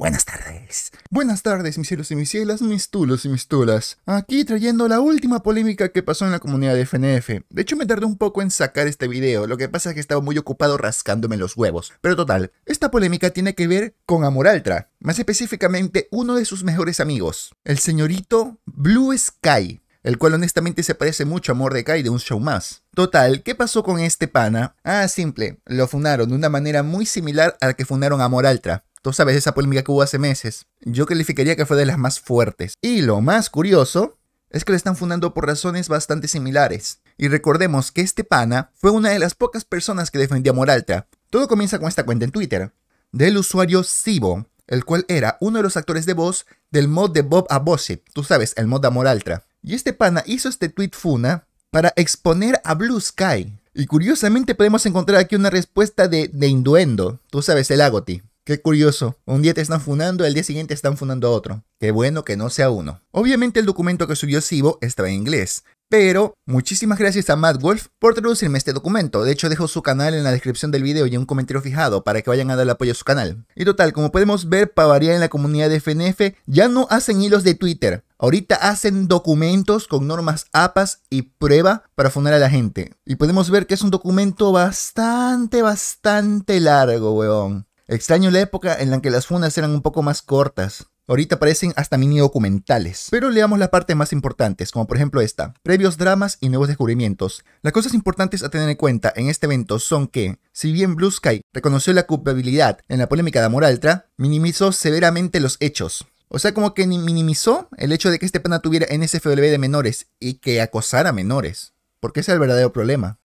Buenas tardes. Buenas tardes, mis cielos y mis cielas, mis tulos y mis tulas. Aquí trayendo la última polémica que pasó en la comunidad de FNF. De hecho, me tardé un poco en sacar este video, lo que pasa es que estaba muy ocupado rascándome los huevos. Pero total, esta polémica tiene que ver con Amoraltra, más específicamente uno de sus mejores amigos, el señorito Blue Sky el cual honestamente se parece mucho a Mordecai de un show más. Total, ¿qué pasó con este pana? Ah, simple, lo funaron de una manera muy similar a la que funaron a Altra. Tú sabes esa polémica que hubo hace meses. Yo calificaría que fue de las más fuertes. Y lo más curioso es que lo están fundando por razones bastante similares. Y recordemos que este pana fue una de las pocas personas que defendía a Moralta. Todo comienza con esta cuenta en Twitter, del usuario Sibo, el cual era uno de los actores de voz del mod de Bob Abosi, tú sabes, el mod de Moraltra. Y este pana hizo este tweet funa para exponer a Blue Sky. Y curiosamente podemos encontrar aquí una respuesta de, de Induendo, tú sabes, el Agoti. Qué curioso. Un día te están funando, al día siguiente están funando a otro. Qué bueno que no sea uno. Obviamente el documento que subió Sibo estaba en inglés. Pero muchísimas gracias a Matt Wolf por traducirme este documento. De hecho, dejo su canal en la descripción del video y un comentario fijado para que vayan a darle apoyo a su canal. Y total, como podemos ver, Pavaría en la comunidad de FNF ya no hacen hilos de Twitter. Ahorita hacen documentos con normas APAS y prueba para funar a la gente. Y podemos ver que es un documento bastante, bastante largo, weón. Extraño la época en la que las funas eran un poco más cortas. Ahorita parecen hasta mini documentales. Pero leamos las partes más importantes, como por ejemplo esta. Previos dramas y nuevos descubrimientos. Las cosas importantes a tener en cuenta en este evento son que, si bien Blue Sky reconoció la culpabilidad en la polémica de Amoraltra, minimizó severamente los hechos. O sea, como que minimizó el hecho de que este pana tuviera NSFW de menores y que acosara menores. Porque ese es el verdadero problema.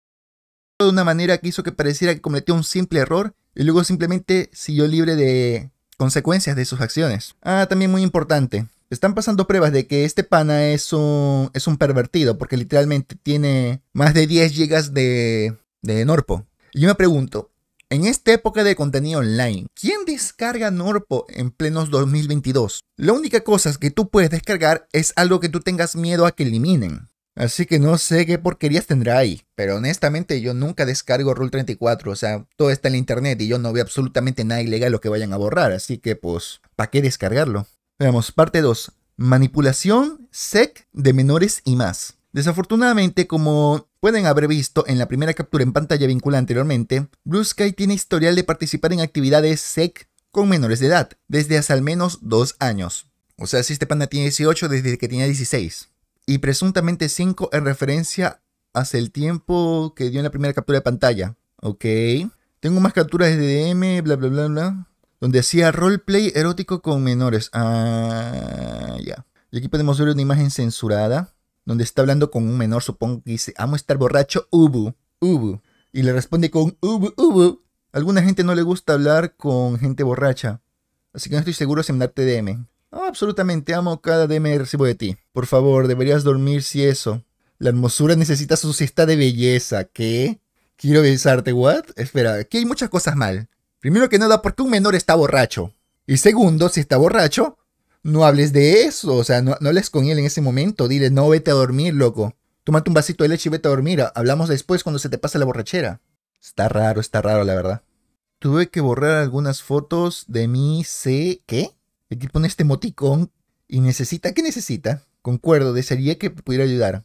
De una manera que hizo que pareciera que cometió un simple error y luego simplemente siguió libre de consecuencias de sus acciones. Ah, también muy importante. Están pasando pruebas de que este pana es un, es un pervertido, porque literalmente tiene más de 10 gigas de, de Norpo. Y yo me pregunto, en esta época de contenido online, ¿quién descarga Norpo en plenos 2022? La única cosa que tú puedes descargar es algo que tú tengas miedo a que eliminen. Así que no sé qué porquerías tendrá ahí, pero honestamente yo nunca descargo Rule 34, o sea, todo está en internet y yo no veo absolutamente nada ilegal lo que vayan a borrar, así que pues, ¿para qué descargarlo? Veamos, parte 2. Manipulación, SEC de menores y más. Desafortunadamente, como pueden haber visto en la primera captura en pantalla vinculada anteriormente, Blue Sky tiene historial de participar en actividades SEC con menores de edad, desde hace al menos dos años. O sea, si este panda tiene 18 desde que tenía 16 y presuntamente 5 en referencia hacia el tiempo que dio en la primera captura de pantalla. Ok. Tengo más capturas de DM, bla, bla, bla, bla. Donde hacía roleplay erótico con menores. Ah, ya. Y aquí podemos ver una imagen censurada. Donde está hablando con un menor, supongo que dice, amo estar borracho, ubu, ubu. Y le responde con ubu, ubu. Alguna gente no le gusta hablar con gente borracha. Así que no estoy seguro si enviarte DM. Oh, absolutamente amo cada recibo de ti. Por favor, deberías dormir si eso. La hermosura necesita su siesta de belleza. ¿Qué? Quiero besarte, ¿what? Espera, aquí hay muchas cosas mal. Primero que nada, porque un menor está borracho. Y segundo, si está borracho, no hables de eso. O sea, no, hables con él en ese momento. Dile, no, vete a dormir, loco. Tómate un vasito de leche y vete a dormir. Hablamos después cuando se te pase la borrachera. Está raro, está raro, la verdad. Tuve que borrar algunas fotos de mi C. ¿Qué? Aquí pone este moticón. y necesita, ¿qué necesita? Concuerdo, desearía que pudiera ayudar.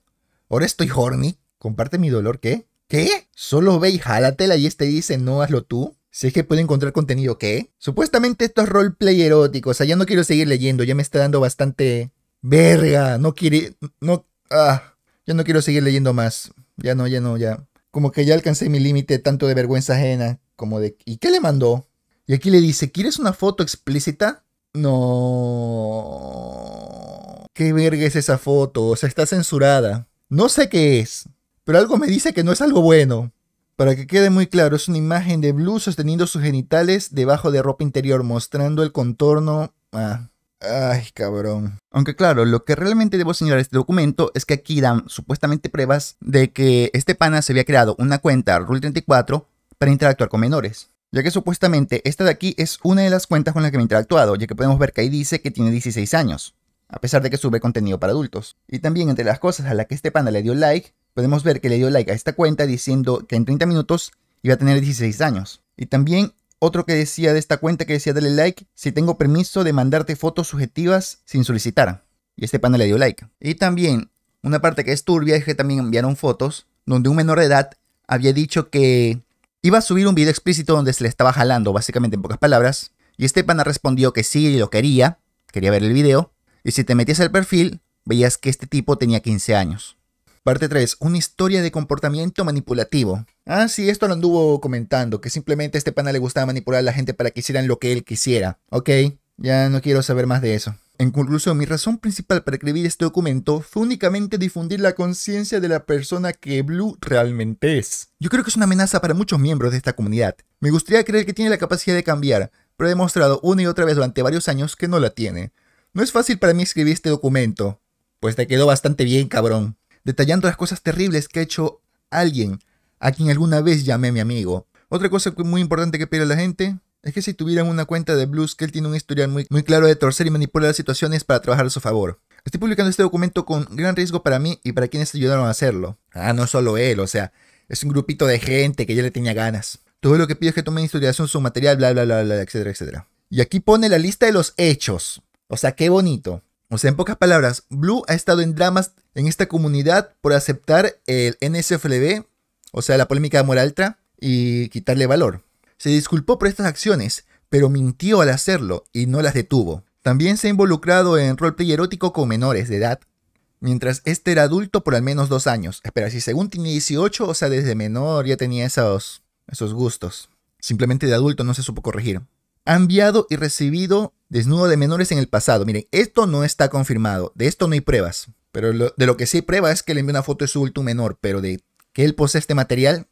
Ahora estoy horny, comparte mi dolor, ¿qué? ¿Qué? Solo ve y jálatela y este dice, no hazlo tú. Si es que puede encontrar contenido, ¿qué? Supuestamente esto es roleplay erótico, o sea, ya no quiero seguir leyendo, ya me está dando bastante... Verga, no quiere... No... Ah, ya no quiero seguir leyendo más. Ya no, ya no, ya. Como que ya alcancé mi límite tanto de vergüenza ajena como de... ¿Y qué le mandó? Y aquí le dice, ¿quieres una foto explícita? No. ¿Qué verga es esa foto? O sea, está censurada. No sé qué es, pero algo me dice que no es algo bueno. Para que quede muy claro, es una imagen de Blue sosteniendo sus genitales debajo de ropa interior, mostrando el contorno. Ah. Ay, cabrón. Aunque claro, lo que realmente debo señalar este documento es que aquí dan supuestamente pruebas de que este pana se había creado una cuenta Rule 34 para interactuar con menores ya que supuestamente esta de aquí es una de las cuentas con las que me he interactuado, ya que podemos ver que ahí dice que tiene 16 años, a pesar de que sube contenido para adultos. Y también entre las cosas a las que este panda le dio like, podemos ver que le dio like a esta cuenta diciendo que en 30 minutos iba a tener 16 años. Y también otro que decía de esta cuenta que decía dale like si tengo permiso de mandarte fotos subjetivas sin solicitar. Y este panda le dio like. Y también una parte que es turbia es que también enviaron fotos donde un menor de edad había dicho que Iba a subir un video explícito donde se le estaba jalando, básicamente en pocas palabras, y este pana respondió que sí, lo quería, quería ver el video, y si te metías al perfil, veías que este tipo tenía 15 años. Parte 3. Una historia de comportamiento manipulativo. Ah, sí, esto lo anduvo comentando, que simplemente a este pana le gustaba manipular a la gente para que hicieran lo que él quisiera. Ok, ya no quiero saber más de eso. En conclusión, mi razón principal para escribir este documento fue únicamente difundir la conciencia de la persona que Blue realmente es. Yo creo que es una amenaza para muchos miembros de esta comunidad. Me gustaría creer que tiene la capacidad de cambiar, pero he demostrado una y otra vez durante varios años que no la tiene. No es fácil para mí escribir este documento. Pues te quedó bastante bien, cabrón. Detallando las cosas terribles que ha hecho alguien a quien alguna vez llamé mi amigo. Otra cosa muy importante que pide la gente, es que si tuvieran una cuenta de Blues, que él tiene un historial muy, muy claro de torcer y manipular las situaciones para trabajar a su favor. Estoy publicando este documento con gran riesgo para mí y para quienes ayudaron a hacerlo. Ah, no solo él, o sea, es un grupito de gente que ya le tenía ganas. Todo lo que pide es que tomen en su material, bla, bla, bla, bla, etcétera, etcétera. Y aquí pone la lista de los hechos. O sea, qué bonito. O sea, en pocas palabras, Blue ha estado en dramas en esta comunidad por aceptar el NSFLB, o sea, la polémica de Moraltra, y quitarle valor. Se disculpó por estas acciones, pero mintió al hacerlo y no las detuvo. También se ha involucrado en play erótico con menores de edad, mientras este era adulto por al menos dos años. Espera, si según tiene 18, o sea, desde menor ya tenía esos, esos gustos. Simplemente de adulto no se supo corregir. Ha enviado y recibido desnudo de menores en el pasado. Miren, esto no está confirmado, de esto no hay pruebas. Pero de lo que sí hay prueba es que le envió una foto de su adulto menor, pero de que él posee este material,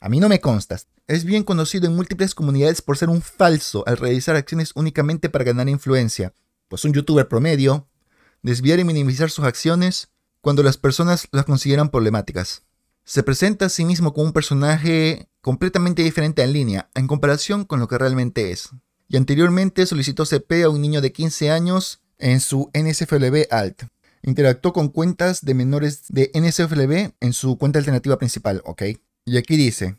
a mí no me constas. Es bien conocido en múltiples comunidades por ser un falso al realizar acciones únicamente para ganar influencia. Pues un youtuber promedio, desviar y minimizar sus acciones cuando las personas las consideran problemáticas. Se presenta a sí mismo como un personaje completamente diferente en línea, en comparación con lo que realmente es. Y anteriormente solicitó CP a un niño de 15 años en su NSFLB Alt. Interactuó con cuentas de menores de NSFLB en su cuenta alternativa principal, ¿ok? Y aquí dice,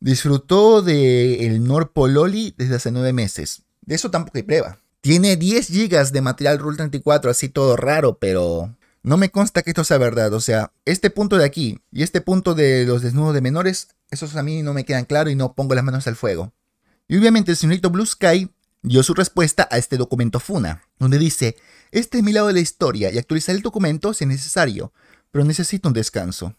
disfrutó de el Norpololi desde hace nueve meses. De eso tampoco hay prueba. Tiene 10 GB de material Rule 34, así todo raro, pero no me consta que esto sea verdad. O sea, este punto de aquí y este punto de los desnudos de menores, esos a mí no me quedan claros y no pongo las manos al fuego. Y obviamente el señorito Blue Sky dio su respuesta a este documento FUNA, donde dice, este es mi lado de la historia y actualizar el documento si es necesario, pero necesito un descanso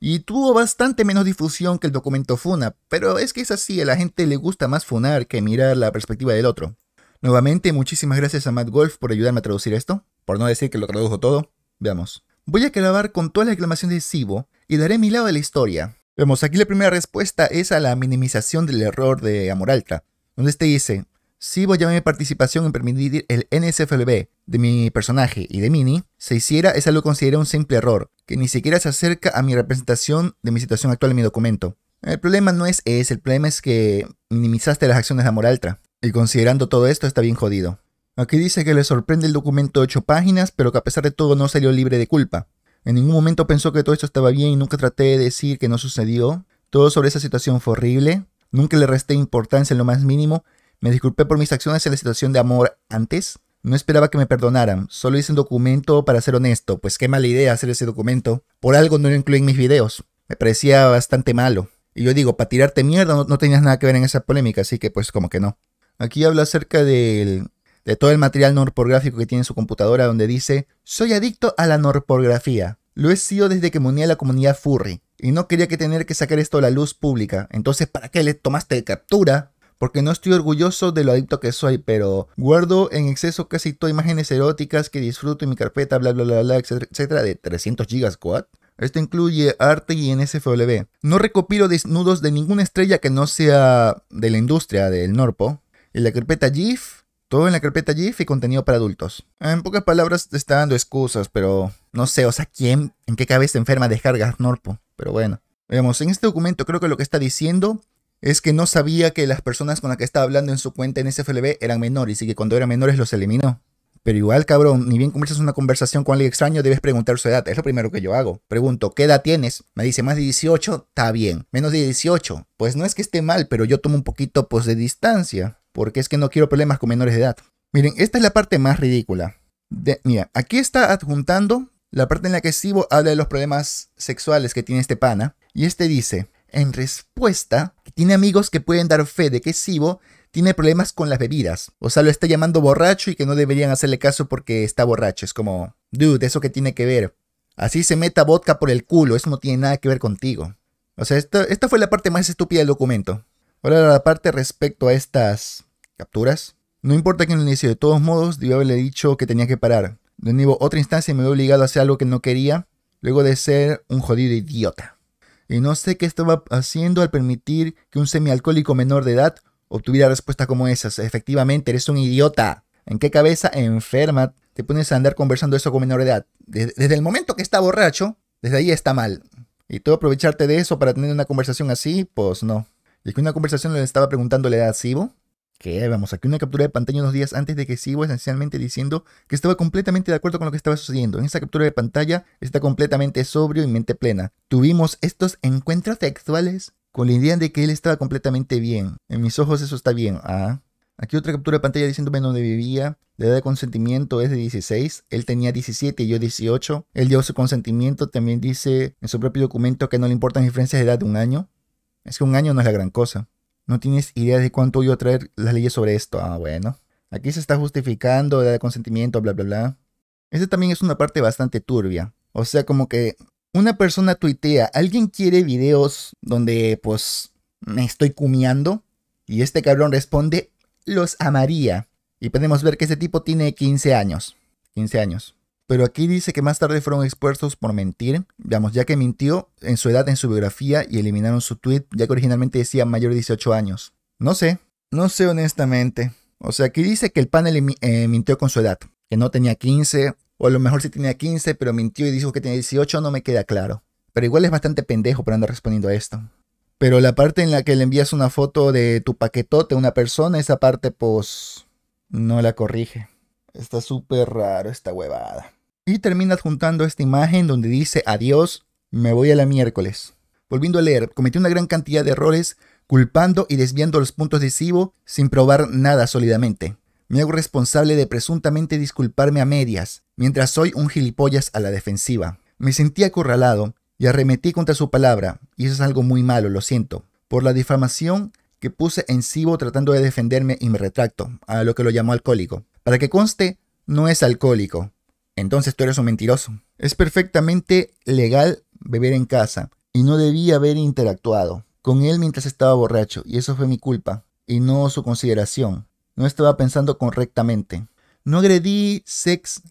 y tuvo bastante menos difusión que el documento Funa, pero es que es así, a la gente le gusta más funar que mirar la perspectiva del otro. Nuevamente, muchísimas gracias a Matt Golf por ayudarme a traducir esto, por no decir que lo tradujo todo. Veamos. Voy a grabar con toda la exclamación de Sibo y daré mi lado de la historia. Vemos, aquí la primera respuesta es a la minimización del error de Amoralta, donde este dice, Sibo llama mi participación en permitir el NSFLB, de mi personaje y de Mini se hiciera, esa lo consideré un simple error, que ni siquiera se acerca a mi representación de mi situación actual en mi documento. El problema no es ese, el problema es que minimizaste las acciones de altra, y considerando todo esto está bien jodido. Aquí dice que le sorprende el documento de 8 páginas, pero que a pesar de todo no salió libre de culpa. En ningún momento pensó que todo esto estaba bien y nunca traté de decir que no sucedió. Todo sobre esa situación fue horrible, nunca le resté importancia en lo más mínimo, me disculpé por mis acciones en la situación de amor antes, no esperaba que me perdonaran, solo hice un documento para ser honesto, pues qué mala idea hacer ese documento. Por algo no lo incluí en mis videos, me parecía bastante malo. Y yo digo, para tirarte mierda no, tenías nada que ver en esa polémica, así que pues como que no. Aquí habla acerca del, de todo el material norpográfico que tiene en su computadora donde dice, soy adicto a la norpografía. Lo he sido desde que me uní a la comunidad furry y no quería que tener que sacar esto a la luz pública. Entonces, ¿para qué le tomaste captura? porque no estoy orgulloso de lo adicto que soy, pero guardo en exceso casi todas imágenes eróticas que disfruto en mi carpeta, bla, bla, bla, bla, etcétera, de 300 gigas, ¿what? Esto incluye arte y NSFW. No recopilo desnudos de ninguna estrella que no sea de la industria del Norpo. En la carpeta GIF, todo en la carpeta GIF y contenido para adultos. En pocas palabras te está dando excusas, pero no sé, o sea, ¿quién, en qué cabeza enferma descarga Norpo? Pero bueno. Veamos, en este documento creo que lo que está diciendo es que no sabía que las personas con las que estaba hablando en su cuenta en SFLB eran menores y que cuando eran menores los eliminó. Pero igual, cabrón, ni bien comienzas una conversación con alguien extraño, debes preguntar su edad. Es lo primero que yo hago. Pregunto, ¿qué edad tienes? Me dice, más de 18, está bien. Menos de 18. Pues no es que esté mal, pero yo tomo un poquito pues, de distancia, porque es que no quiero problemas con menores de edad. Miren, esta es la parte más ridícula. mira, aquí está adjuntando la parte en la que Sibo habla de los problemas sexuales que tiene este pana. Y este dice, en respuesta, tiene amigos que pueden dar fe de que Sibo tiene problemas con las bebidas. O sea, lo está llamando borracho y que no deberían hacerle caso porque está borracho. Es como, dude, ¿eso qué tiene que ver? Así se meta vodka por el culo, eso no tiene nada que ver contigo. O sea, esta, fue la parte más estúpida del documento. Ahora la parte respecto a estas capturas. No importa que en el inicio, de todos modos, debió haberle dicho que tenía que parar. De nuevo, otra instancia me había obligado a hacer algo que no quería, luego de ser un jodido idiota y no sé qué estaba haciendo al permitir que un semi-alcohólico menor de edad obtuviera respuesta como esas. Efectivamente, eres un idiota. ¿En qué cabeza enferma te pones a andar conversando eso con menor de edad? Desde, el momento que está borracho, desde ahí está mal. Y tú aprovecharte de eso para tener una conversación así, pues no. Y que una conversación le estaba preguntando la edad a Sibo, ¿Qué? vamos aquí una captura de pantalla unos días antes de que sigo esencialmente diciendo que estaba completamente de acuerdo con lo que estaba sucediendo. En esa captura de pantalla está completamente sobrio y mente plena. Tuvimos estos encuentros sexuales con la idea de que él estaba completamente bien. En mis ojos eso está bien. Ah. Aquí otra captura de pantalla diciéndome dónde vivía. La edad de consentimiento es de 16. Él tenía 17 y yo 18. Él dio su consentimiento. También dice en su propio documento que no le importan diferencias de edad de un año. Es que un año no es la gran cosa. No tienes idea de cuánto voy a traer las leyes sobre esto. Ah, bueno. Aquí se está justificando, de consentimiento, bla, bla, bla. Esta también es una parte bastante turbia. O sea, como que una persona tuitea, alguien quiere videos donde pues me estoy cumiando. Y este cabrón responde, los amaría. Y podemos ver que ese tipo tiene 15 años. 15 años pero aquí dice que más tarde fueron expuestos por mentir, digamos, ya que mintió en su edad en su biografía y eliminaron su tweet, ya que originalmente decía mayor de 18 años. No sé, no sé honestamente. O sea, aquí dice que el panel eh, mintió con su edad, que no tenía 15, o a lo mejor sí tenía 15, pero mintió y dijo que tenía 18, no me queda claro. Pero igual es bastante pendejo por andar respondiendo a esto. Pero la parte en la que le envías una foto de tu paquetote a una persona, esa parte pues no la corrige. Está súper raro esta huevada. Y terminas juntando esta imagen donde dice adiós, me voy a la miércoles. Volviendo a leer, cometí una gran cantidad de errores, culpando y desviando los puntos de Sibo sin probar nada sólidamente. Me hago responsable de presuntamente disculparme a medias, mientras soy un gilipollas a la defensiva. Me sentí acorralado y arremetí contra su palabra, y eso es algo muy malo, lo siento. Por la difamación que puse en Sibo tratando de defenderme y me retracto, a lo que lo llamó alcohólico. Para que conste, no es alcohólico entonces tú eres un mentiroso. Es perfectamente legal beber en casa y no debía haber interactuado con él mientras estaba borracho y eso fue mi culpa y no su consideración. No estaba pensando correctamente. No agredí sex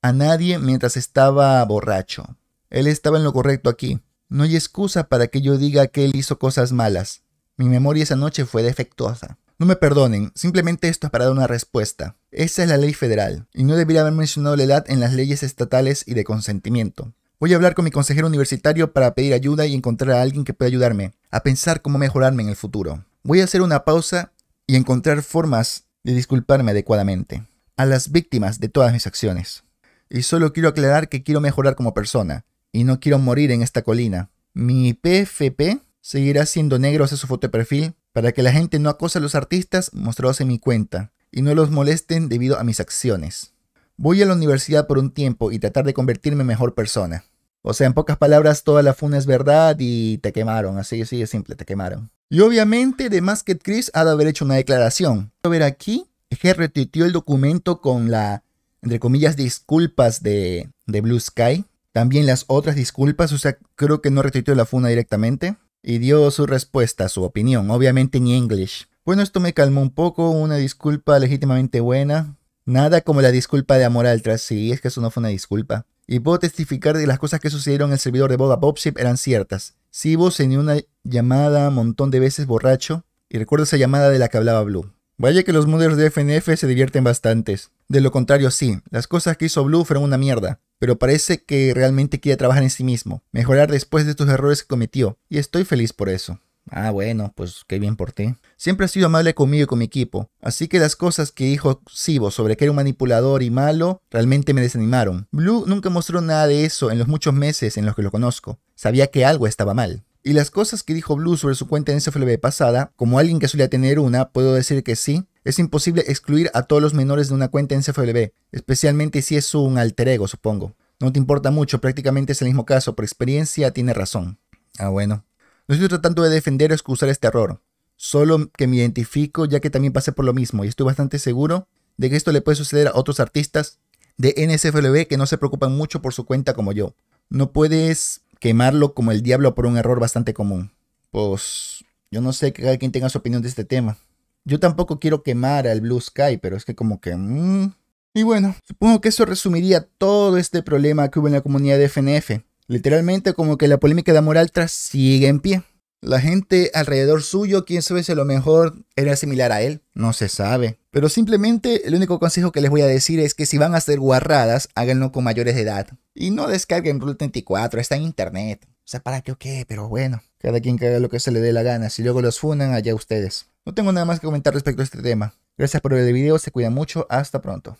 a nadie mientras estaba borracho. Él estaba en lo correcto aquí. No hay excusa para que yo diga que él hizo cosas malas. Mi memoria esa noche fue defectuosa. No me perdonen, simplemente esto es para dar una respuesta. Esa es la ley federal, y no debería haber mencionado la edad en las leyes estatales y de consentimiento. Voy a hablar con mi consejero universitario para pedir ayuda y encontrar a alguien que pueda ayudarme a pensar cómo mejorarme en el futuro. Voy a hacer una pausa y encontrar formas de disculparme adecuadamente a las víctimas de todas mis acciones. Y solo quiero aclarar que quiero mejorar como persona y no quiero morir en esta colina. Mi PFP seguirá siendo negro hacia su foto de perfil para que la gente no acose a los artistas mostrados en mi cuenta y no los molesten debido a mis acciones. Voy a la universidad por un tiempo y tratar de convertirme en mejor persona. O sea, en pocas palabras, toda la funa es verdad y te quemaron, así, así es simple, te quemaron. Y obviamente, de más que Chris ha de haber hecho una declaración. A ver aquí, es que retuiteó el documento con la, entre comillas, disculpas de, de Blue Sky. También las otras disculpas, o sea, creo que no retuiteó la funa directamente y dio su respuesta, su opinión, obviamente en English. Bueno, esto me calmó un poco, una disculpa legítimamente buena. Nada como la disculpa de amor al tras, sí, es que eso no fue una disculpa. Y puedo testificar de las cosas que sucedieron en el servidor de Boba Popship eran ciertas. Sibo se dio una llamada un montón de veces borracho, y recuerdo esa llamada de la que hablaba Blue. Vaya que los mooders de FNF se divierten bastantes. De lo contrario, sí, las cosas que hizo Blue fueron una mierda pero parece que realmente quiere trabajar en sí mismo, mejorar después de estos errores que cometió, y estoy feliz por eso. Ah, bueno, pues qué bien por ti. Siempre ha sido amable conmigo y con mi equipo, así que las cosas que dijo Sibo sobre que era un manipulador y malo realmente me desanimaron. Blue nunca mostró nada de eso en los muchos meses en los que lo conozco. Sabía que algo estaba mal. Y las cosas que dijo Blue sobre su cuenta en SFLB pasada, como alguien que suele tener una, puedo decir que sí, es imposible excluir a todos los menores de una cuenta en SFLB, especialmente si es un alter ego, supongo. No te importa mucho, prácticamente es el mismo caso, por experiencia tiene razón. Ah, bueno. No estoy tratando de defender o excusar este error, solo que me identifico ya que también pasé por lo mismo y estoy bastante seguro de que esto le puede suceder a otros artistas de NSFLB que no se preocupan mucho por su cuenta como yo. No puedes quemarlo como el diablo por un error bastante común. Pues yo no sé que cada quien tenga su opinión de este tema. Yo tampoco quiero quemar al Blue Sky, pero es que como que... Mm. Y bueno, supongo que eso resumiría todo este problema que hubo en la comunidad de FNF. Literalmente como que la polémica de moral tras sigue en pie. La gente alrededor suyo, quién sabe si a lo mejor era similar a él, no se sabe. Pero simplemente el único consejo que les voy a decir es que si van a hacer guarradas, háganlo con mayores de edad. Y no descarguen Rule 34, está en internet. O sea, ¿para qué o qué? Pero bueno, cada quien haga lo que se le dé la gana. Si luego los funan, allá ustedes. No tengo nada más que comentar respecto a este tema. Gracias por ver el video, se cuida mucho, hasta pronto.